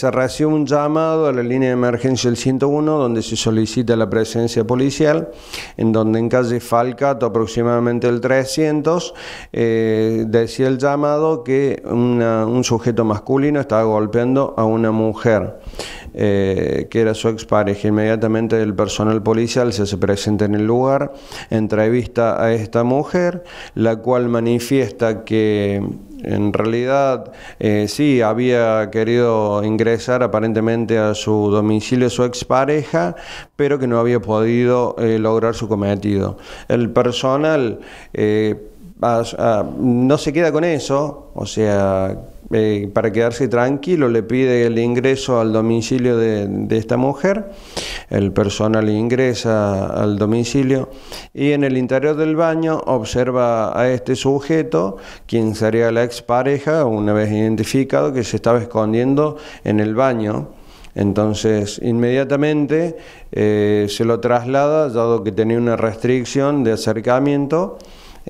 Se recibe un llamado a la línea de emergencia del 101 donde se solicita la presencia policial, en donde en calle Falcato, aproximadamente el 300, eh, decía el llamado que un sujeto masculino estaba golpeando a una mujer. Eh, que era su expareja. Inmediatamente el personal policial se presenta en el lugar, entrevista a esta mujer, la cual manifiesta que en realidad, eh, sí, había querido ingresar aparentemente a su domicilio su expareja, pero que no había podido eh, lograr su cometido. El personal eh, ah, no se queda con eso, o sea, eh, para quedarse tranquilo, le pide el ingreso al domicilio de, esta mujer. El personal ingresa al domicilio y en el interior del baño observa a este sujeto, quien sería la expareja, una vez identificado, que se estaba escondiendo en el baño. Entonces, inmediatamente eh, se lo traslada, dado que tenía una restricción de acercamiento.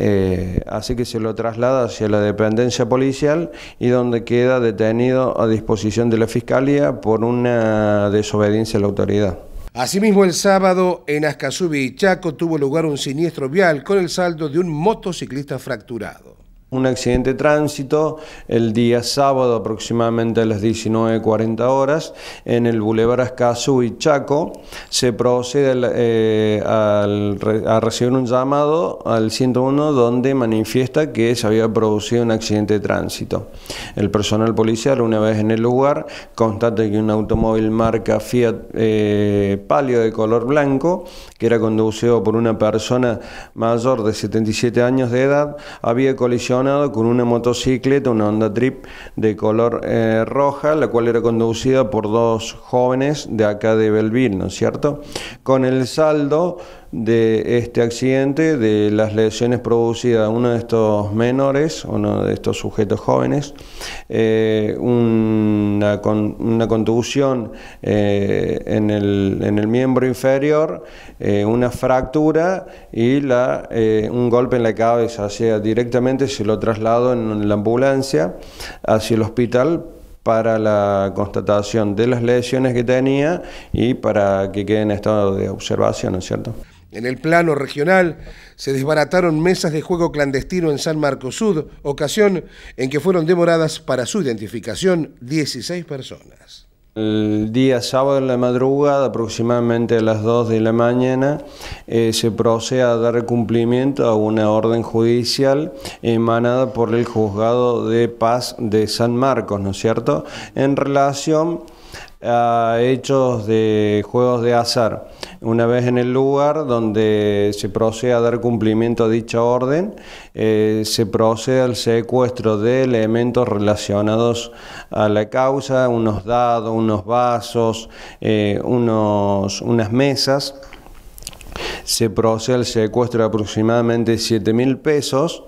Eh, así que se lo traslada hacia la dependencia policial y donde queda detenido a disposición de la Fiscalía por una desobediencia a la autoridad. Asimismo, el sábado en Ascasubi y Chaco tuvo lugar un siniestro vial con el saldo de un motociclista fracturado un accidente de tránsito el día sábado aproximadamente a las 19.40 horas en el Boulevard Ascazu y Chaco. Se procede al, eh, a recibir un llamado al 101 donde manifiesta que se había producido un accidente de tránsito. El personal policial una vez en el lugar constata que un automóvil marca Fiat eh, Palio de color blanco que era conducido por una persona mayor de 77 años de edad había colisionado con una motocicleta, una Honda Trip de color eh, roja, la cual era conducida por dos jóvenes de acá de Belville, ¿no es cierto? Con el saldo de este accidente, de las lesiones producidas a uno de estos menores, uno de estos sujetos jóvenes, eh, una, contusión eh, en, el, en, el, miembro inferior, eh, una fractura y la, un golpe en la cabeza. sea directamente se lo trasladó en la ambulancia hacia el hospital para la constatación de las lesiones que tenía y para que quede en estado de observación, ¿no es cierto? En el plano regional se desbarataron mesas de juego clandestino en San Marcos Sud, ocasión en que fueron demoradas para su identificación 16 personas. El día sábado en la madrugada, aproximadamente a las 2 de la mañana, eh, se procede a dar cumplimiento a una orden judicial emanada por el Juzgado de Paz de San Marcos, ¿no es cierto?, en relación a hechos de juegos de azar. Una vez en el lugar donde se procede a dar cumplimiento a dicha orden, eh, se procede al secuestro de elementos relacionados a la causa, unos dados, unos vasos, eh, unas mesas. Se procede al secuestro de aproximadamente 7 mil pesos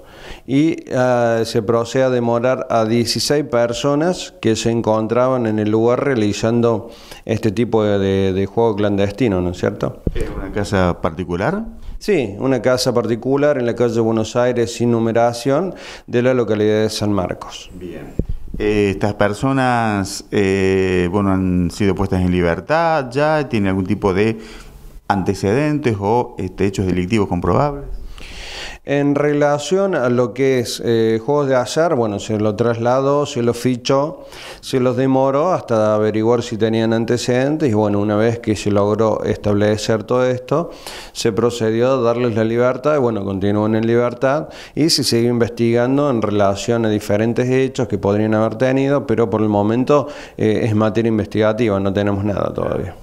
y eh, se procede a demorar a 16 personas que se encontraban en el lugar realizando este tipo de, juego clandestino, ¿no es cierto? ¿Es una casa particular? Sí, una casa particular en la calle de Buenos Aires sin numeración de la localidad de San Marcos. Bien. Eh, estas personas, eh, bueno, han sido puestas en libertad ya, tienen algún tipo de antecedentes o este, hechos delictivos comprobables. En relación a lo que es eh, juegos de azar, bueno, se lo trasladó, se los fichó, se los demoró hasta averiguar si tenían antecedentes y bueno, una vez que se logró establecer todo esto, se procedió a darles la libertad y bueno, continúan en libertad y se sigue investigando en relación a diferentes hechos que podrían haber tenido, pero por el momento eh, es materia investigativa, no tenemos nada todavía.